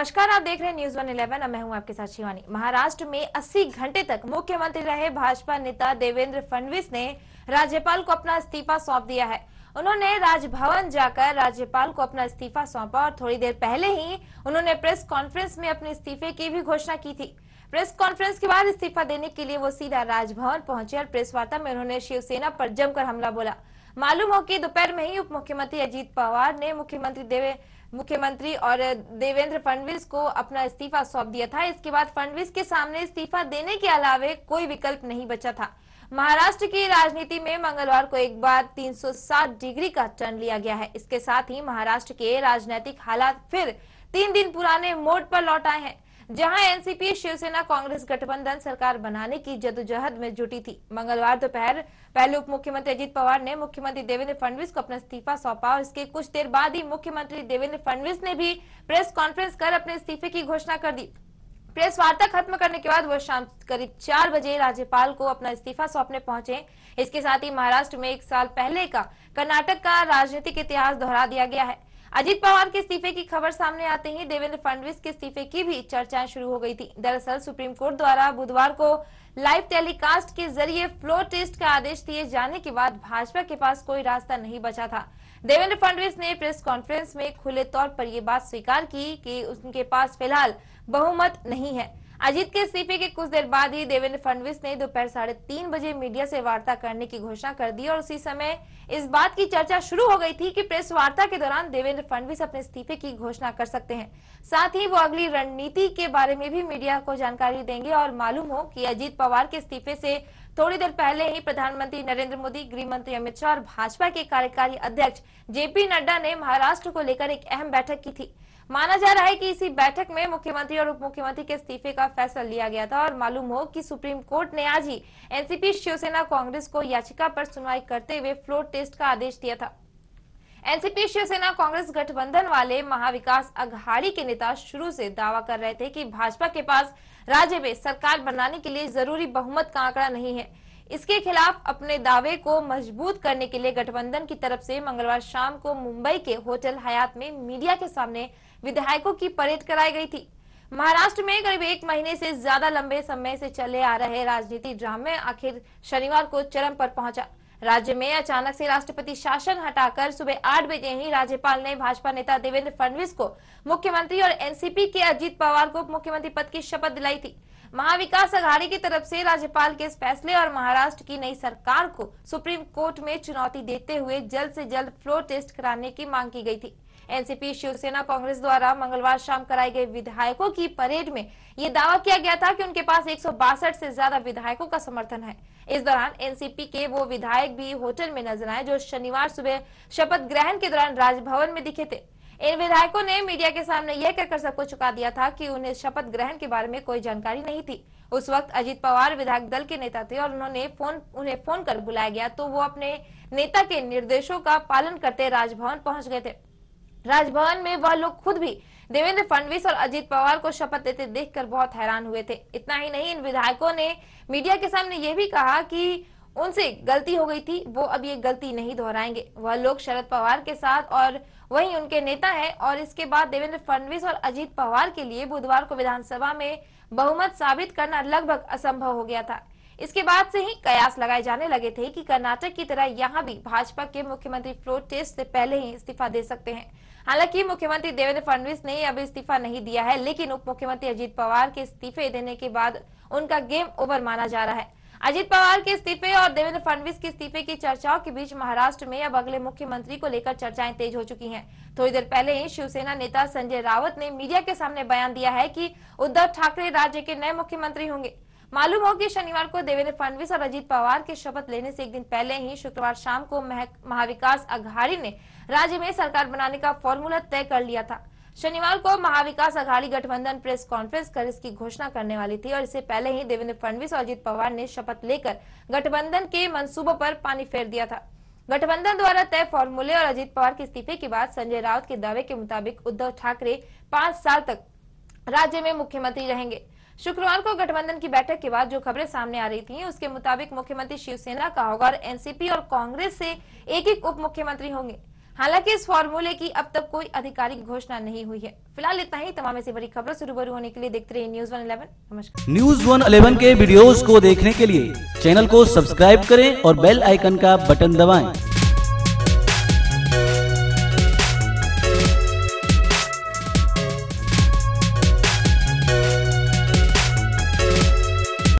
नमस्कार आप देख रहे हैं न्यूज वन इलेवन मैं हूं आपके साथ शिवानी महाराष्ट्र में 80 घंटे तक मुख्यमंत्री रहे भाजपा नेता देवेंद्र फडणवीस ने राज्यपाल को अपना इस्तीफा सौंप दिया है उन्होंने राजभवन जाकर राज्यपाल को अपना इस्तीफा सौंपा और थोड़ी देर पहले ही उन्होंने प्रेस कॉन्फ्रेंस में अपने इस्तीफे की भी घोषणा की थी प्रेस कॉन्फ्रेंस के बाद इस्तीफा देने के लिए वो सीधा राजभवन पहुंचे और प्रेस वार्ता में उन्होंने शिवसेना पर जमकर हमला बोला मालूम हो कि दोपहर में ही उप मुख्यमंत्री अजीत पवार ने मुख्यमंत्री देवेंद्र मुख्यमंत्री और देवेंद्र फडणवीस को अपना इस्तीफा सौंप दिया था इसके बाद फडणवीस के सामने इस्तीफा देने के अलावे कोई विकल्प नहीं बचा था महाराष्ट्र की राजनीति में मंगलवार को एक बार 307 डिग्री का टर्न लिया गया है इसके साथ ही महाराष्ट्र के राजनीतिक हालात फिर तीन दिन पुराने मोड पर लौट आए हैं जहां एनसीपी शिवसेना कांग्रेस गठबंधन सरकार बनाने की जदोजहद में जुटी थी मंगलवार दोपहर पहले उप मुख्यमंत्री अजीत पवार ने मुख्यमंत्री देवेंद्र फडणवीस को अपना इस्तीफा सौंपा और इसके कुछ देर बाद ही मुख्यमंत्री देवेंद्र फडणवीस ने भी प्रेस कॉन्फ्रेंस कर अपने इस्तीफे की घोषणा कर दी प्रेस वार्ता खत्म करने के बाद वो शाम करीब चार बजे राज्यपाल को अपना इस्तीफा सौंपने पहुंचे इसके साथ ही महाराष्ट्र में एक साल पहले का कर्नाटक का राजनीतिक इतिहास दोहरा दिया गया है अजीत पवार के इस्तीफे की खबर सामने आते ही देवेंद्र फडणवीस के इस्तीफे की भी चर्चाएं शुरू हो गई थी दरअसल सुप्रीम कोर्ट द्वारा बुधवार को लाइव टेलीकास्ट के जरिए फ्लोर टेस्ट का आदेश दिए जाने के बाद भाजपा के पास कोई रास्ता नहीं बचा था देवेंद्र फडणवीस ने प्रेस कॉन्फ्रेंस में खुले तौर पर यह बात स्वीकार की कि उनके पास फिलहाल बहुमत नहीं है अजीत के इस्तीफे के कुछ देर बाद ही देवेंद्र फडणवीस ने दोपहर साढ़े तीन बजे मीडिया से वार्ता करने की घोषणा कर दी और उसी समय इस बात की चर्चा शुरू हो गई थी कि प्रेस वार्ता के दौरान देवेंद्र फडणवीस अपने इस्तीफे की घोषणा कर सकते हैं साथ ही वो अगली रणनीति के बारे में भी मीडिया को जानकारी देंगे और मालूम हो की अजीत पवार के इस्तीफे से थोड़ी देर पहले ही प्रधानमंत्री नरेंद्र मोदी गृह मंत्री अमित शाह और भाजपा के कार्यकारी अध्यक्ष जेपी नड्डा ने महाराष्ट्र को लेकर एक अहम बैठक की थी माना जा रहा है कि इसी बैठक में मुख्यमंत्री और उप मुख्यमंत्री के इस्तीफे का फैसला लिया गया था और मालूम हो कि सुप्रीम कोर्ट ने आज ही एनसीपी शिवसेना कांग्रेस को याचिका पर सुनवाई करते हुए फ्लोर टेस्ट का आदेश दिया था एनसीपी शिवसेना कांग्रेस गठबंधन वाले महाविकास अघाड़ी के नेता शुरू से दावा कर रहे थे कि भाजपा के पास राज्य में सरकार बनाने के लिए जरूरी बहुमत का आंकड़ा नहीं है इसके खिलाफ अपने दावे को मजबूत करने के लिए गठबंधन की तरफ से मंगलवार शाम को मुंबई के होटल हयात में मीडिया के सामने विधायकों की परेड कराई गई थी महाराष्ट्र में करीब एक महीने से ज्यादा लंबे समय से चले आ रहे राजनीति ड्रामे आखिर शनिवार को चरम पर पहुंचा राज्य में अचानक से राष्ट्रपति शासन हटाकर सुबह आठ बजे ही राज्यपाल ने भाजपा नेता देवेंद्र फडणवीस को मुख्यमंत्री और एनसीपी के अजीत पवार को मुख्यमंत्री पद की शपथ दिलाई थी महाविकास आघाड़ी की तरफ से राज्यपाल के इस फैसले और महाराष्ट्र की नई सरकार को सुप्रीम कोर्ट में चुनौती देते हुए जल्द से जल्द फ्लोर टेस्ट कराने की मांग की गई थी एनसीपी शिवसेना कांग्रेस द्वारा मंगलवार शाम कराई गई विधायकों की परेड में ये दावा किया गया था कि उनके पास एक से ज्यादा विधायकों का समर्थन है इस दौरान एनसीपी के वो विधायक भी होटल में नजर आए जो शनिवार सुबह शपथ ग्रहण के दौरान राजभवन में दिखे थे इन विधायकों ने मीडिया के सामने यह कहकर सबको चुका दिया था कि उन्हें शपथ ग्रहण के बारे में कोई जानकारी नहीं थी उस वक्त अजीत पवार विधायक दल के नेता थे और उन्होंने फोन उन्हें फोन कर बुलाया गया तो वो अपने नेता के निर्देशों का पालन करते राजभवन पहुंच गए थे राजभवन में वह लोग खुद भी देवेंद्र फडणवीस और अजीत पवार को शपथ देते देखकर बहुत हैरान हुए थे इतना ही नहीं इन विधायकों ने मीडिया के सामने यह भी कहा कि उनसे गलती हो गई थी वो अब ये गलती नहीं दोहराएंगे वह लोग शरद पवार के साथ और वही उनके नेता हैं और इसके बाद देवेंद्र फडणवीस और अजीत पवार के लिए बुधवार को विधानसभा में बहुमत साबित करना लगभग असंभव हो गया था इसके बाद से ही कयास लगाए जाने लगे थे कि कर्नाटक की तरह यहाँ भी भाजपा के मुख्यमंत्री फ्लोर टेस्ट से पहले ही इस्तीफा दे सकते हैं हालांकि मुख्यमंत्री देवेंद्र फडणवीस ने अब इस्तीफा नहीं दिया है लेकिन उप मुख्यमंत्री अजीत पवार के इस्तीफे देने के बाद उनका गेम ओवर माना जा रहा है अजीत पवार के इस्तीफे और देवेंद्र फडणवीस के इस्तीफे की चर्चाओं के बीच महाराष्ट्र में अब अगले मुख्यमंत्री को लेकर चर्चाएं तेज हो चुकी हैं। थोड़ी देर पहले ही शिवसेना नेता संजय रावत ने मीडिया के सामने बयान दिया है कि उद्धव ठाकरे राज्य के नए मुख्यमंत्री होंगे मालूम हो कि शनिवार को देवेंद्र फडणवीस और अजीत पवार के शपथ लेने से एक दिन पहले ही शुक्रवार शाम को महाविकास अघाड़ी ने राज्य में सरकार बनाने का फॉर्मूला तय कर लिया था शनिवार को महाविकास अघाड़ी गठबंधन प्रेस कॉन्फ्रेंस कर इसकी घोषणा करने वाली थी और इससे पहले ही देवेंद्र फडणवीस और अजित पवार ने शपथ लेकर गठबंधन के मंसूबों पर पानी फेर दिया था गठबंधन द्वारा तय फॉर्मूले और अजित पवार के इस्तीफे के बाद संजय राउत के दावे के मुताबिक उद्धव ठाकरे पांच साल तक राज्य में मुख्यमंत्री रहेंगे शुक्रवार को गठबंधन की बैठक के बाद जो खबरें सामने आ रही थीं उसके मुताबिक मुख्यमंत्री शिवसेना का होगा और एनसीपी और कांग्रेस से एक एक उप मुख्यमंत्री होंगे हालांकि इस फॉर्मूले की अब तक कोई आधिकारिक घोषणा नहीं हुई है फिलहाल इतना ही तमाम ऐसी बड़ी खबरों से रूबरू होने के लिए देखते रहिए न्यूज वन इलेवन नमस्कार न्यूज वन इलेवन के वीडियो को देखने के लिए चैनल को सब्सक्राइब करें और बेल आइकन का बटन दबाएं।